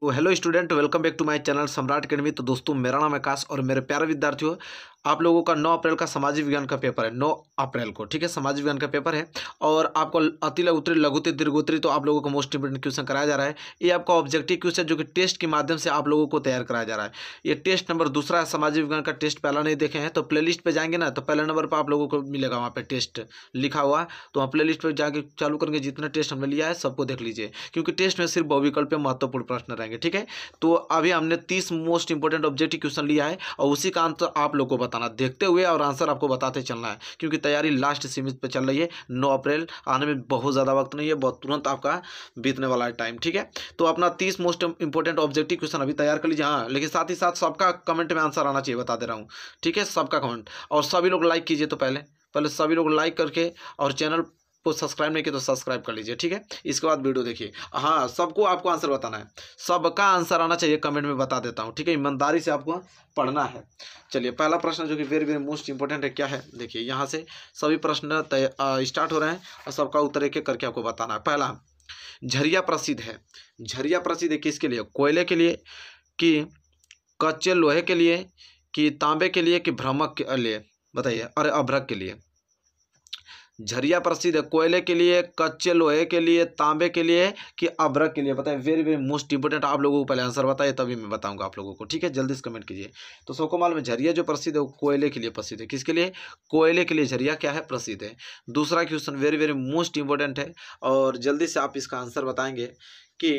तो hello student welcome back to my channel Samrat academy तो दोस्तों मेरा नाम आकाश और मेरे प्यारे विद्यार्थियों आप लोगों का नौ अप्रैल का सामाजिक विज्ञान का पेपर है नौ अप्रैल को ठीक है सामाजिक विज्ञान का पेपर है और आपको अति लघुतरी लघुतरी दीर्घोत्तरी तो आप लोगों को मोस्ट इंपोर्टेंट क्वेश्चन कराया जा रहा है ये आपका ऑब्जेक्टिव क्वेश्चन जो कि टेस्ट के माध्यम से आप लोगों को तैयार कराया जा रहा है ये टेस्ट नंबर दूसरा है सामाजिक विज्ञान का टेस्ट पहला नहीं देखे हैं तो प्ले लिस्ट जाएंगे ना तो पहले नंबर पर आप लोगों को मिलेगा वहाँ पर टेस्ट लिखा हुआ तो वहाँ प्ले लिस्ट पर जाकर चालू करेंगे जितना टेस्ट हमने लिया है सबको देख लीजिए क्योंकि टेस्ट में सिर्फ बहुविकल्प महत्वपूर्ण प्रश्न रहेंगे ठीक है तो अभी हमने तीस मोस्ट इंपोर्टेंट ऑब्जेक्टिव क्वेश्चन लिया है और उसी का आंसर आप लोग को बता बताना देखते हुए और आंसर आपको बताते चलना है क्योंकि तैयारी लास्ट सीमित पर चल रही है नौ अप्रैल आने में बहुत ज़्यादा वक्त नहीं है बहुत तुरंत आपका बीतने वाला है टाइम ठीक है तो अपना तीस मोस्ट इंपॉर्टेंट ऑब्जेक्टिव क्वेश्चन अभी तैयार कर लीजिए हाँ लेकिन साथ ही साथ सबका कमेंट में आंसर आना चाहिए बता दे रहा हूँ ठीक है सबका कमेंट और सभी लोग लाइक कीजिए तो पहले पहले सभी लोग लाइक करके और चैनल को सब्सक्राइब नहीं किया तो सब्सक्राइब कर लीजिए ठीक है इसके बाद वीडियो देखिए हाँ सबको आपको आंसर बताना है सबका आंसर आना चाहिए कमेंट में बता देता हूँ ठीक है ईमानदारी से आपको पढ़ना है चलिए पहला प्रश्न जो कि वेरी वेरी मोस्ट इंपॉर्टेंट है क्या है देखिए यहाँ से सभी प्रश्न स्टार्ट हो रहे हैं और सबका उत्तर एक करके आपको बताना है पहला झरिया प्रसिद्ध है झरिया प्रसिद्ध है किसके लिए कोयले के लिए कि कच्चे लोहे के लिए कि तांबे के लिए कि भ्रमक के लिए बताइए अरे अभ्रक के लिए झरिया प्रसिद्ध है कोयले के लिए कच्चे लोहे के लिए तांबे के लिए कि अभ्रक के लिए बताएं वेरी वेरी मोस्ट इंपोर्टेंट आप लोगों को पहले आंसर बताइए तभी मैं बताऊंगा आप लोगों को ठीक है जल्दी से कमेंट कीजिए तो सबको में झरिया जो प्रसिद्ध है वो कोयले के लिए प्रसिद्ध है किसके लिए कोयले के लिए झरिया क्या है प्रसिद्ध है दूसरा question very very most important है और जल्दी से आप इसका आंसर बताएंगे कि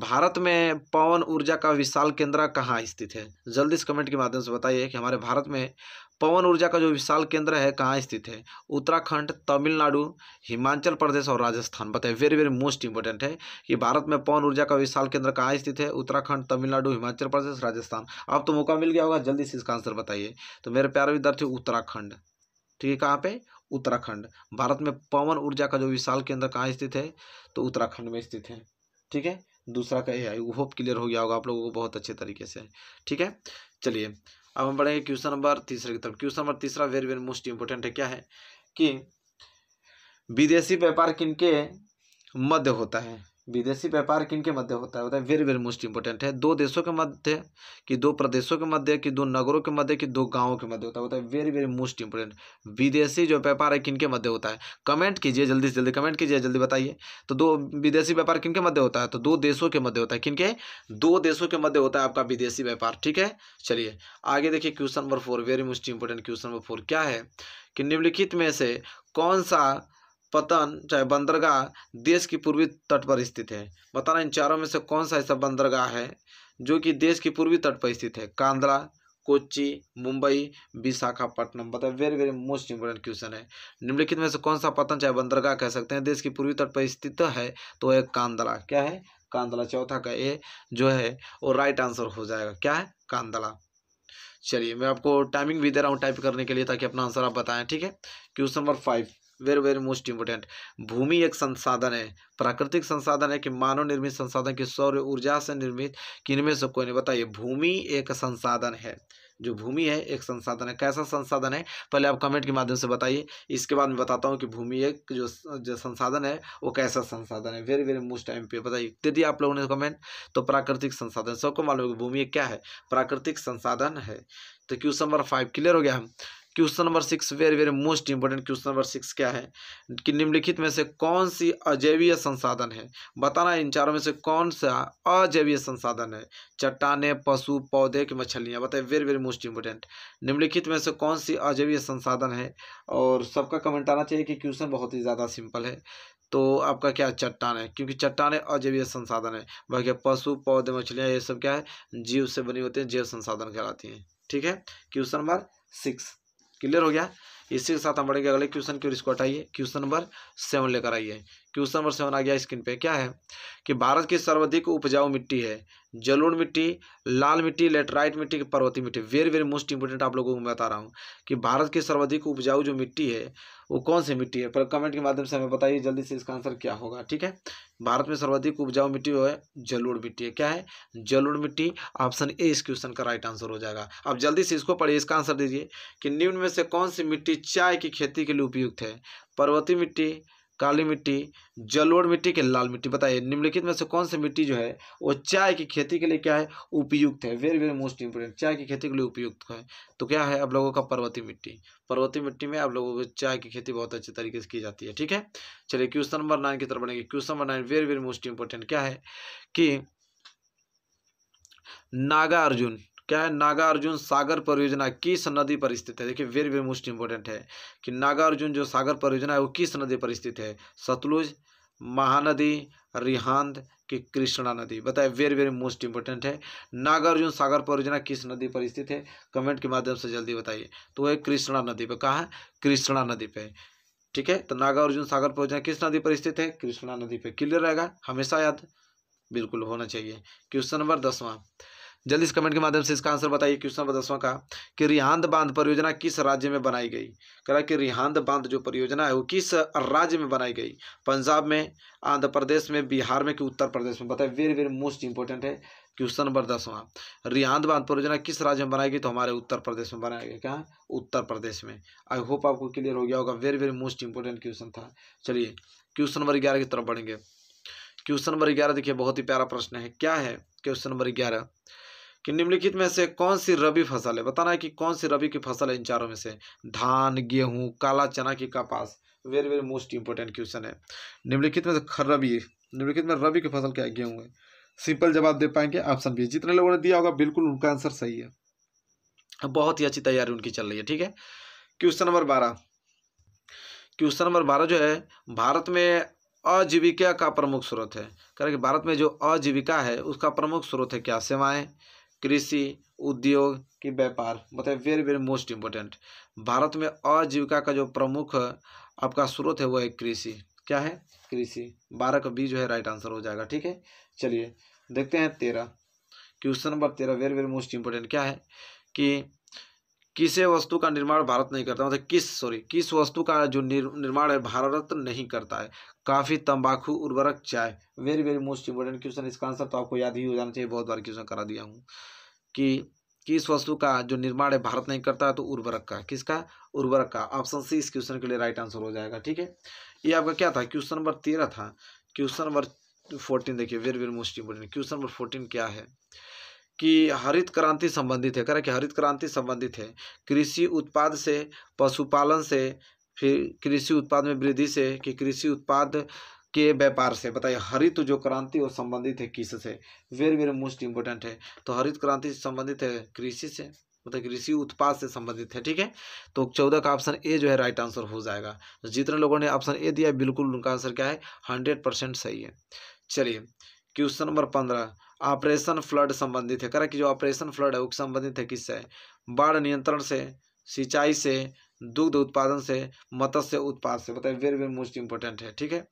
भारत में पवन ऊर्जा का विशाल केंद्र कहाँ स्थित है जल्दी से कमेंट के माध्यम से बताइए कि हमारे भारत में पवन ऊर्जा का जो विशाल केंद्र है कहाँ स्थित है उत्तराखंड तमिलनाडु हिमाचल प्रदेश और राजस्थान बताए वेरी वेरी मोस्ट इंपॉर्टेंट है कि भारत में पवन ऊर्जा का विशाल केंद्र कहाँ स्थित है उत्तराखंड तमिलनाडु हिमाचल प्रदेश राजस्थान अब तो मौका मिल गया होगा जल्दी से इसका आंसर बताइए तो मेरे प्यारे विद्यार्थी उत्तराखंड ठीक है कहाँ पे उत्तराखंड भारत में पवन ऊर्जा का जो विशाल केंद्र कहाँ स्थित है तो उत्तराखंड में स्थित है ठीक है दूसरा का ए आई होप क्लियर हो गया होगा आप लोगों को बहुत अच्छे तरीके से ठीक है चलिए अब हम पढ़ेंगे क्वेश्चन नंबर तीसरे की तरफ क्वेश्चन नंबर तीसरा वेरी वेरी मोस्ट इंपॉर्टेंट है क्या है कि विदेशी व्यापार किनके मध्य होता है विदेशी व्यापार किन के मध्य होता है वेरी वेरी मोस्ट इंपॉर्टेंट है दो देशों के मध्य कि दो प्रदेशों के मध्य कि दो नगरों के मध्य कि दो गांवों के मध्य होता है होता है वेरी वेरी मोस्ट इंपॉर्टेंट विदेशी जो व्यापार है किन के मध्य होता है कमेंट कीजिए जल्दी से जल्दी कमेंट कीजिए जल्दी बताइए तो दो विदेशी व्यापार किन के मध्य होता है तो दो देशों के मध्य होता है किन के दो देशों के मध्य होता है आपका विदेशी व्यापार ठीक है चलिए आगे देखिए question number four very most important question number four क्या है कि निम्नलिखित में से कौन सा पतन चाहे बंदरगाह देश की पूर्वी तट पर स्थित है बताना इन चारों में से कौन सा ऐसा बंदरगाह है जो कि देश की पूर्वी तट पर स्थित है कांदला कोच्चि मुंबई विशाखापट्टनम बताए very very most important question है निम्नलिखित में से कौन सा पतन चाहे बंदरगाह कह सकते हैं देश की पूर्वी तट पर स्थित है तो है कांदला क्या है कांदला चौथा का ए जो है वो राइट आंसर हो जाएगा क्या है कांदला चलिए मैं आपको टाइमिंग भी दे रहा हूँ टाइप करने के लिए ताकि अपना आंसर आप बताएं ठीक है question number five very very most important भूमि एक संसाधन है प्राकृतिक संसाधन है कि मानव निर्मित संसाधन की सौर ऊर्जा से निर्मित किनमें से कोई नहीं बताइए भूमि एक संसाधन है जो भूमि है एक संसाधन है कैसा संसाधन है पहले आप कमेंट के माध्यम से बताइए इसके बाद मैं बताता हूँ कि भूमि एक जो जो संसाधन है वो कैसा संसाधन है वेरी वेरी मोस्ट टाइम पे बताइए यदि आप लोगों ने कमेंट तो प्राकृतिक संसाधन सबको मालूम है भूमि एक क्या है प्राकृतिक संसाधन है तो क्वेश्चन नंबर फाइव क्लियर हो गया हम question number six very very most important question number six क्या है कि निम्नलिखित में से कौन सी अजैवीय संसाधन है बताना इन चारों में से कौन सा अजैवीय संसाधन है चट्टाने पशु पौधे की मछलियाँ बताए वेरी वेरी मोस्ट इंपॉर्टेंट निम्नलिखित में से कौन सी अजैवीय संसाधन है और सबका कमेंट आना चाहिए कि क्वेश्चन बहुत ही ज़्यादा सिंपल है तो आपका क्या चट्टान है क्योंकि चट्टान अजैवीय संसाधन है बाकी पशु पौधे मछलियाँ ये सब क्या है जीव से बनी होती हैं जैव संसाधन कहलाती हैं ठीक है क्वेश्चन नंबर सिक्स क्लियर हो गया इसी के साथ हम बढ़ेंगे अगले क्वेश्चन की ओर इसको हटाइए क्वेश्चन नंबर सेवन लेकर आइए क्वेश्चन नंबर सेवन आ गया स्क्रीन पे क्या है कि भारत की सर्वाधिक उपजाऊ मिट्टी है जलोड़ मिट्टी लाल मिट्टी लेटराइट मिट्टी की पर्वतीय मिट्टी वेरी वेरी मोस्ट इंपोर्टेंट आप लोगों को मैं बता रहा हूँ कि भारत की सर्वाधिक उपजाऊ जो मिट्टी है वो कौन सी मिट्टी है पर कमेंट के माध्यम से हमें बताइए जल्दी से इसका आंसर क्या होगा ठीक है भारत में सर्वाधिक उपजाऊ मिट्टी है जलोड़ मिट्टी है क्या है जलोड़ मिट्टी ऑप्शन ए इस क्वेश्चन का राइट आंसर हो जाएगा अब जल्दी से इसको पढ़िए इसका आंसर दीजिए कि निम्न में से कौन सी मिट्टी चाय की खेती के लिए उपयुक्त है पर्वतीय मिट्टी काली मिट्टी जलोड़ मिट्टी के लाल मिट्टी बताइए निम्नलिखित में से कौन सी मिट्टी जो है वो चाय की खेती के लिए क्या है उपयुक्त है वेरी वेरी मोस्ट इंपोर्टेंट चाय की खेती के लिए उपयुक्त है तो क्या है आप लोगों का पर्वतीय मिट्टी पर्वतीय मिट्टी में आप लोगों को चाय की खेती बहुत अच्छे तरीके से की जाती है ठीक है चलिए क्वेश्चन नंबर नाइन की तरफ बढ़ेंगे question number nine very very most important क्या है कि नागार्जुन क्या है नागार्जुन सागर परियोजना किस नदी पर स्थित है देखिए वेरी वेरी मोस्ट इंपॉर्टेंट है कि नागार्जुन जो सागर परियोजना है वो किस नदी पर स्थित है सतलुज महानदी रिहांद कि कृष्णा नदी बताए वेरी वेरी मोस्ट इंपॉर्टेंट है नागार्जुन सागर परियोजना किस नदी पर स्थित है कमेंट के माध्यम से जल्दी बताइए तो वह कृष्णा नदी पर कहा है कृष्णा नदी पे ठीक है तो नागार्जुन सागर परियोजना किस नदी पर स्थित है कृष्णा नदी पे क्लियर रहेगा हमेशा याद बिल्कुल होना चाहिए क्वेश्चन नंबर दसवां जल्दी इस कमेंट के माध्यम से इसका आंसर बताइए क्वेश्चन नंबर दसवां का कि रिहांद बांध परियोजना किस राज्य में बनाई गई कह रहा कि रिहांद बांध जो परियोजना है वो किस राज्य में बनाई गई पंजाब में आंध्र प्रदेश में बिहार में कि उत्तर प्रदेश में बताए वेरी वेरी मोस्ट इंपॉर्टेंट है क्वेश्चन नंबर दसवां रिहांद बांध परियोजना किस राज्य में बनाई गई तो हमारे उत्तर प्रदेश में बनाया गया कहाँ उत्तर प्रदेश में आई होप आपको क्लियर हो गया होगा very very most important question था चलिए क्वेश्चन नंबर ग्यारह की तरफ बढ़ेंगे क्वेश्चन नंबर ग्यारह देखिए बहुत ही प्यारा प्रश्न है क्या है क्वेश्चन नंबर ग्यारह कि निम्नलिखित में से कौन सी रबी फसल है बताना है कि कौन सी रबी की फसल है इन चारों में से धान गेहूं काला चना की कपास very very most important question है निम्नलिखित में से रबी निम्नलिखित में रबी की फसल क्या गेहूं गेहूँ है सिंपल जवाब दे पाएंगे ऑप्शन बी जितने लोगों ने दिया होगा बिल्कुल उनका आंसर सही है बहुत ही अच्छी तैयारी उनकी चल रही है ठीक है क्वेश्चन नंबर बारह क्वेश्चन नंबर बारह जो है भारत में आजीविका का प्रमुख स्रोत है रहे कि भारत में जो आजीविका है उसका प्रमुख स्रोत है क्या सेवाएं कृषि उद्योग की व्यापार मतलब very very most important Bharat में आजीविका का जो प्रमुख आपका स्रोत है वो है कृषि क्या है कृषि बारह का बी जो है राइट आंसर हो जाएगा ठीक है चलिए देखते हैं तेरह क्वेश्चन नंबर तेरह वेरी वेरी मोस्ट इम्पोर्टेंट क्या है कि किसे वस्तु का निर्माण भारत नहीं करता मतलब किस सॉरी किस वस्तु का जो निर, निर्माण है भारत नहीं करता है काफ़ी तंबाकू उर्वरक चाय very very most important question इसका आंसर तो आपको याद ही हो जाना चाहिए बहुत बार क्वेश्चन करा दिया हूँ कि किस वस्तु का जो निर्माण है भारत नहीं करता है तो उर्वरक का किसका उर्वरक का ऑप्शन सी इस क्वेश्चन के लिए राइट आंसर हो जाएगा ठीक है ये आपका क्या था क्वेश्चन नंबर तेरह था क्वेश्चन नंबर फोर्टीन देखिए very very most important question number fourteen क्या है कि हरित क्रांति संबंधित है कह कि हरित क्रांति संबंधित है कृषि उत्पाद से पशुपालन से फिर कृषि उत्पाद में वृद्धि से कि कृषि उत्पाद के व्यापार से बताइए हरित जो क्रांति वो संबंधित है किस से वेरी वेरी मोस्ट इम्पोर्टेंट है तो हरित क्रांति संबंधित है कृषि से मतलब कृषि उत्पाद से संबंधित है ठीक है तो चौदह का ऑप्शन ए जो है राइट आंसर हो जाएगा जितने लोगों ने ऑप्शन ए दिया बिल्कुल उनका आंसर क्या है हंड्रेड परसेंट सही है चलिए क्वेश्चन नंबर पंद्रह ऑपरेशन फ्लड संबंधित है कि जो ऑपरेशन फ्लड है वो संबंधित है किससे बाढ़ नियंत्रण से सिंचाई से दुग्ध उत्पादन से मत्स्य उत्पाद से बताए वेरी वेरी मोस्ट इंपॉर्टेंट है ठीक है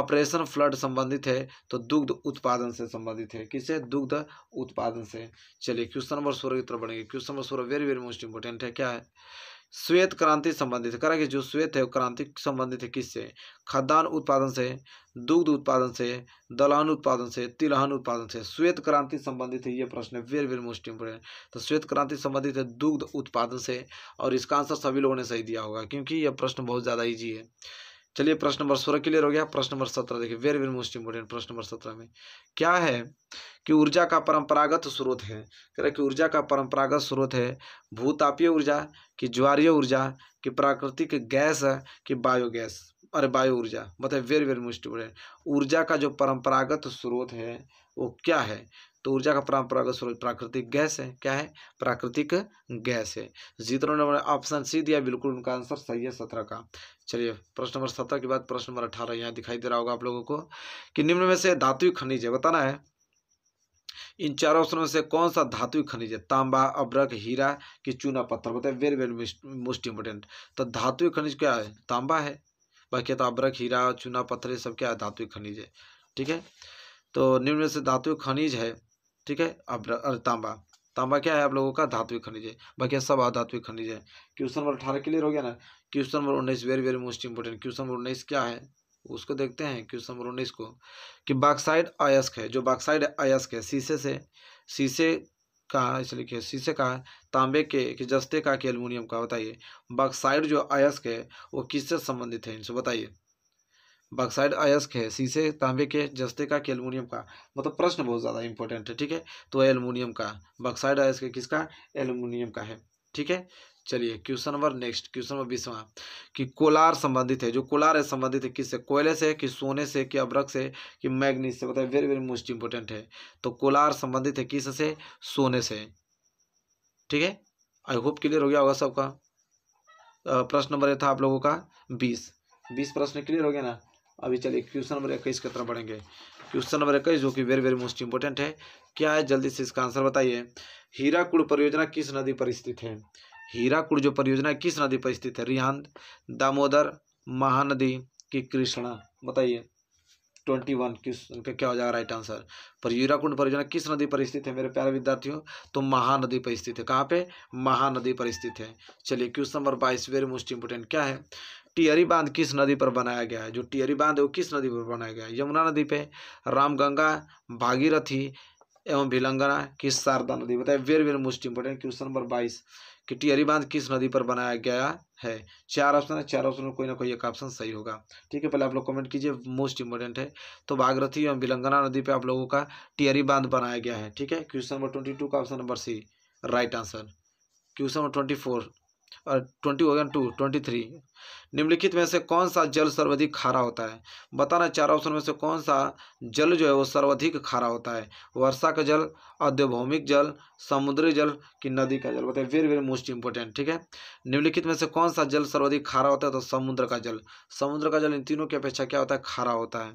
ऑपरेशन फ्लड संबंधित है तो दुग्ध उत्पादन से संबंधित है किससे दुग्ध उत्पादन से चलिए क्वेश्चन नंबर सोलह की तरफ बढ़ेंगे क्वेश्चन नंबर सोलह वेरी वेरी मोस्ट इंपॉर्टेंट है क्या है श्वेत क्रांति संबंधित कह रहा है कि जो श्वेत है वो क्रांति संबंधित है किससे खाद्यान्न उत्पादन से दुग्ध उत्पादन से दलहन उत्पादन से तिलहन उत्पादन से श्वेत क्रांति संबंधित है ये प्रश्न है वेरी वेरी मोस्ट इम्पोर्टेंट तो श्वेत क्रांति संबंधित है दुग्ध उत्पादन से और इसका आंसर सभी लोगों ने सही दिया होगा क्योंकि यह प्रश्न बहुत ज़्यादा ईजी है चलिए प्रश्न नंबर सोलह क्लियर हो गया प्रश्न नंबर सत्रह देखिए वेरी वेरी मोस्ट इम्पोर्टेंट प्रश्न नंबर सत्रह में क्या है कि ऊर्जा का परंपरागत स्रोत है कह रहे कि ऊर्जा का परंपरागत स्रोत है भूतापीय ऊर्जा कि ज्वारीय ऊर्जा कि प्राकृतिक गैस है कि बायोगैस अरे बायो ऊर्जा मतलब वेरी वेरी मोस्ट इम्पोर्टेंट ऊर्जा का जो परंपरागत स्रोत है वो क्या है तो ऊर्जा का परंपरागत स्रोत प्राकृतिक गैस है क्या है प्राकृतिक गैस है जितनों ने ऑप्शन सी दिया बिल्कुल उनका आंसर सही है सत्रह का चलिए प्रश्न नंबर सत्रह के बाद प्रश्न नंबर अठारह यहाँ दिखाई दे रहा होगा आप लोगों को कि निम्न में से धातु खनिज है बताना है इन चारों ऑप्शन में से कौन सा धातु खनिज है तांबा अब्रक हीरा कि चूना पत्थर बताए वेरी वेरी मोस्ट इंपोर्टेंट तो धातु खनिज क्या है तांबा है बाकी तो अब्रक हीरा चूना पत्थर ये सब क्या है धातु खनिज है ठीक है तो निम्न से धातु खनिज है ठीक है अब्रक तांबा तांबा क्या है आप लोगों का धातु खनिज है बाकी सब अधातु खनिज है क्वेश्चन नंबर अठारह क्लियर हो गया ना क्वेश्चन नंबर उन्नीस very very most important question number उन्नीस क्या है उसको देखते हैं क्वेश्चन नंबर उन्नीस को कि बाक्साइड अयस्क है जो बाक्साइड अयस्क है शीशे से शीशे का इसलिए कि शीशे का तांबे के कि जस्ते का कि एलमोनियम का बताइए बाक्साइड जो अयस्क है वो किससे संबंधित है इनसे बताइए बाक्साइड अयस्क है शीशे तांबे के जस्ते का कि एलमोनियम का मतलब प्रश्न बहुत ज़्यादा इंपॉर्टेंट है ठीक है तो एलमोनियम का बाक्साइड अयस्क किसका एलमोनियम का है ठीक है चलिए question number next question number बीसवा कि कोलार संबंधित है जो कोलार है संबंधित है किससे कोयले से कि सोने से कि अब्रक से कि मैग्नीज से बताए वेरी वेरी मोस्ट इंपॉर्टेंट है तो कोलार संबंधित है किस से सोने से ठीक है आई होप क्लियर हो गया होगा सबका प्रश्न नंबर था आप लोगों का बीस बीस प्रश्न क्लियर हो गया ना अभी चलिए क्वेश्चन नंबर इक्कीस की तरफ बढ़ेंगे क्वेश्चन नंबर इक्कीस जो कि वेरी वेरी मोस्ट इंपॉर्टेंट है क्या है जल्दी से इसका आंसर बताइए हीराकुड परियोजना किस नदी पर स्थित है हीराकुड जो परियोजना किस नदी पर स्थित है रिहान दामोदर महानदी की कृष्णा बताइए ट्वेंटी वन किस उनका क्या हो जाएगा राइट आंसर पर हीराकुंड परियोजना किस नदी पर स्थित है मेरे प्यारे विद्यार्थियों तो महानदी पर स्थित है कहाँ पे महानदी पर स्थित है चलिए क्वेश्चन नंबर बाईस वेरी मोस्ट इंपोर्टेंट क्या है टियरी बांध किस नदी पर बनाया गया है जो टियरी बांध है वो किस नदी पर बनाया गया है यमुना नदी पे रामगंगा भागीरथी एवं भिलंगना की शारदा नदी बताए very very most important question number बाईस कि टियरी बांध किस नदी पर बनाया गया है चार ऑप्शन है चार ऑप्शन में कोई ना कोई एक ऑप्शन सही होगा ठीक है पहले आप लोग कमेंट कीजिए मोस्ट इंपॉर्टेंट है तो बागरथी एवं बिलंगना नदी पे आप लोगों का टियरी बांध बनाया गया है ठीक है क्वेश्चन नंबर ट्वेंटी टू का option number C right answer question number twenty four और twenty one to twenty three निम्नलिखित में से कौन सा जल सर्वाधिक खारा होता है बताना चार ऑप्शन में से कौन सा जल जो है वो सर्वाधिक खारा होता है वर्षा का जल अध्यभौमिक जल समुद्री जल कि नदी का जल बताइए वेरी वेरी मोस्ट इंपॉर्टेंट ठीक है निम्नलिखित में से कौन सा जल सर्वाधिक खारा होता है तो समुद्र का जल समुद्र का जल इन तीनों की अपेक्षा क्या होता है खारा होता है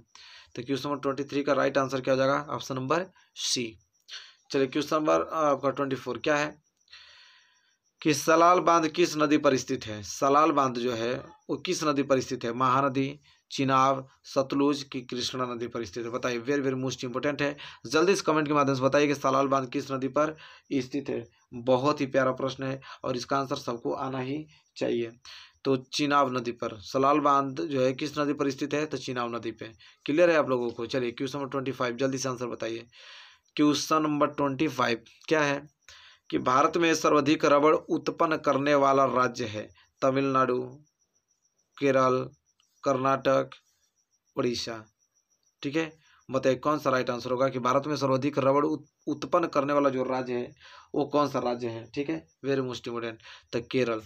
तो क्वेश्चन नंबर ट्वेंटी थ्री का राइट आंसर क्या हो जाएगा ऑप्शन नंबर सी चलिए क्वेश्चन नंबर आपका ट्वेंटी फोर क्या है कि सलाल बांध किस नदी पर स्थित है सलाल बांध जो है वो किस नदी पर स्थित है महानदी चिनाब सतलुज की कृष्णा नदी पर स्थित है बताइए वेरी वेरी मोस्ट इंपॉर्टेंट है जल्दी इस कमेंट के माध्यम से बताइए कि सलाल बांध किस नदी पर स्थित है बहुत ही प्यारा प्रश्न है और इसका आंसर सबको आना ही चाहिए तो चिनाब नदी पर सलाल बांध जो है किस नदी पर स्थित है तो चिनाब नदी पर क्लियर है आप लोगों को चलिए क्वेश्चन नंबर ट्वेंटी फाइव जल्दी से आंसर बताइए क्वेश्चन नंबर ट्वेंटी फाइव क्या है कि भारत में सर्वाधिक रबड़ उत्पन्न करने वाला राज्य है तमिलनाडु केरल कर्नाटक उड़ीसा ठीक है बताइए कौन सा राइट आंसर होगा कि भारत में सर्वाधिक रबड़ उत्पन्न करने वाला जो राज्य है वो कौन सा राज्य है ठीक है वेरी मोस्ट इम्पोर्टेंट तो केरल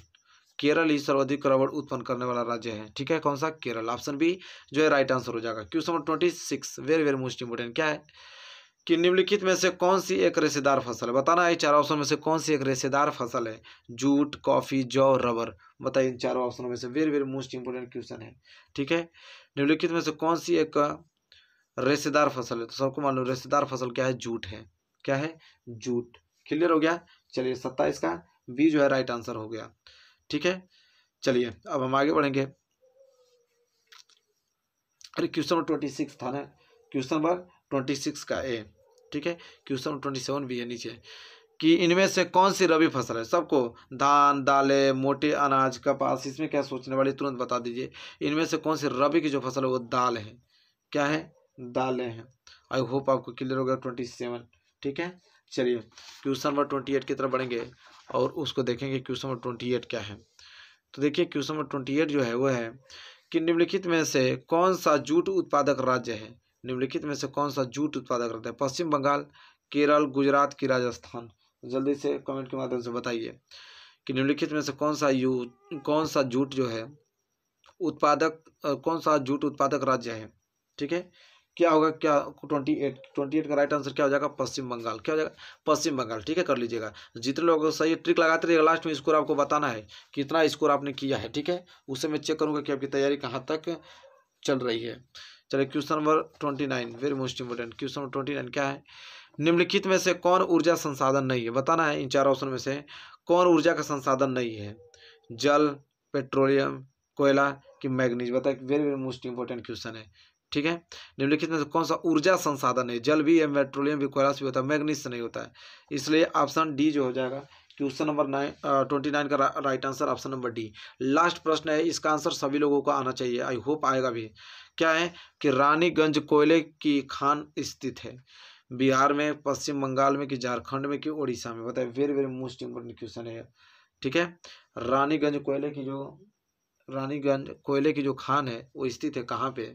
केरल ही सर्वाधिक रबड़ उत्पन्न करने वाला राज्य है ठीक है कौन सा केरल ऑप्शन बी जो है राइट आंसर हो जाएगा question number twenty six very very most important क्या है कि निम्नलिखित में से कौन सी एक रेशेदार फसल है बताना है चार ऑप्शन में से कौन सी एक रेशेदार फसल है जूट कॉफ़ी जौ रबर बताइए इन चारों ऑप्शनों में से very very most important question है ठीक है निम्नलिखित में से कौन सी एक रेशेदार फसल है तो सबको मालूम रेशेदार फसल क्या है जूट है क्या है जूट क्लियर हो गया चलिए सत्ताईस का बी जो है राइट आंसर हो गया ठीक है चलिए अब हम आगे बढ़ेंगे अरे क्वेश्चन नंबर ट्वेंटी सिक्स था ना क्वेश्चन नंबर ट्वेंटी सिक्स का ए ठीक है क्वेश्चन ट्वेंटी सेवन भी है नीचे कि इनमें से कौन सी रबी फसल है सबको धान दालें मोटे अनाज कपास इसमें क्या सोचने वाली तुरंत बता दीजिए इनमें से कौन सी रबी की जो फसल है वो दाल है क्या है दालें हैं आई होप आपको क्लियर हो गया ट्वेंटी सेवन ठीक है चलिए क्वेश्चन नंबर ट्वेंटी एट की तरफ बढ़ेंगे और उसको देखेंगे क्वेश्चन नंबर ट्वेंटी एट क्या है तो देखिए क्वेश्चन नंबर ट्वेंटी एट जो है वो है कि निम्नलिखित में से कौन सा जूट उत्पादक राज्य है निम्नलिखित में से कौन सा जूट उत्पादक रहता है पश्चिम बंगाल केरल गुजरात की राजस्थान जल्दी से कमेंट के माध्यम से बताइए कि निम्नलिखित में से कौन सा यू कौन सा जूट जो है उत्पादक कौन सा जूट उत्पादक राज्य है ठीक है क्या होगा क्या ट्वेंटी एट ट्वेंटी एट का राइट आंसर क्या हो जाएगा पश्चिम बंगाल क्या हो जाएगा पश्चिम बंगाल ठीक है कर लीजिएगा जितने लोग सही ट्रिक लगाते रहिएगा लास्ट में स्कोर आपको बताना है कितना स्कोर आपने किया है ठीक है उससे मैं चेक करूँगा कि आपकी तैयारी कहाँ तक चल रही है चलिए question number twenty nine very most important question number twenty nine क्या है निम्नलिखित में से कौन ऊर्जा संसाधन नहीं है बताना है इन चार ऑप्शन में से कौन ऊर्जा का संसाधन नहीं है जल पेट्रोलियम कोयला कि मैग्नीज बताए very very most important question है ठीक है निम्नलिखित में से कौन सा ऊर्जा संसाधन है जल भी है पेट्रोलियम भी कोयला भी होता है मैग्नीज से नहीं होता है इसलिए ऑप्शन डी जो हो जाएगा क्वेश्चन नंबर ट्वेंटी नाइन का रा, right answer option number D last प्रश्न है इसका आंसर सभी लोगों को आना चाहिए आई होप आएगा भी क्या है कि रानीगंज कोयले की खान स्थित है बिहार में पश्चिम बंगाल में कि झारखंड में कि उड़ीसा में बताए very very most important question है ठीक है रानीगंज कोयले की जो रानीगंज कोयले की जो खान है वो स्थित है कहाँ पे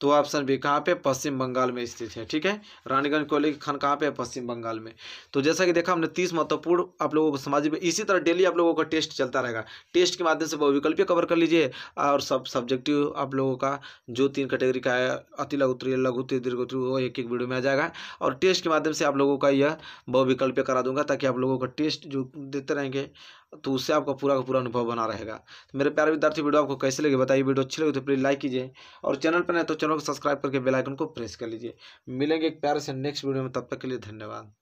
तो ऑप्शन बी कहाँ पे पश्चिम बंगाल में स्थित है ठीक है रानीगंज कोयले की खान कहाँ पे है पश्चिम बंगाल में तो जैसा कि देखा हमने तीस महत्वपूर्ण आप लोगों को समाज में इसी तरह डेली आप लोगों का टेस्ट चलता रहेगा टेस्ट के माध्यम से बहुविकल्पीय कवर कर लीजिए और सब सब्जेक्टिव आप लोगों का जो तीन कैटेगरी का है अति लघु लघु उत्तरी उत्तरी दीर्घ उत्तरी वो एक एक वीडियो में आ जाएगा और टेस्ट के माध्यम से आप लोगों का यह बहुविकल्पीय करा दूंगा ताकि आप लोगों का टेस्ट जो देते रहेंगे तो उससे आपका पूरा का पूरा अनुभव बना रहेगा तो मेरे प्यारे विद्यार्थी वीडियो आपको कैसे लगे बताइए वीडियो अच्छी लगे तो प्लीज़ लाइक कीजिए और चैनल पर नहीं तो चैनल को सब्सक्राइब करके बेलाइकन को प्रेस कर लीजिए मिलेंगे एक प्यारे से नेक्स्ट वीडियो में तब तक के लिए धन्यवाद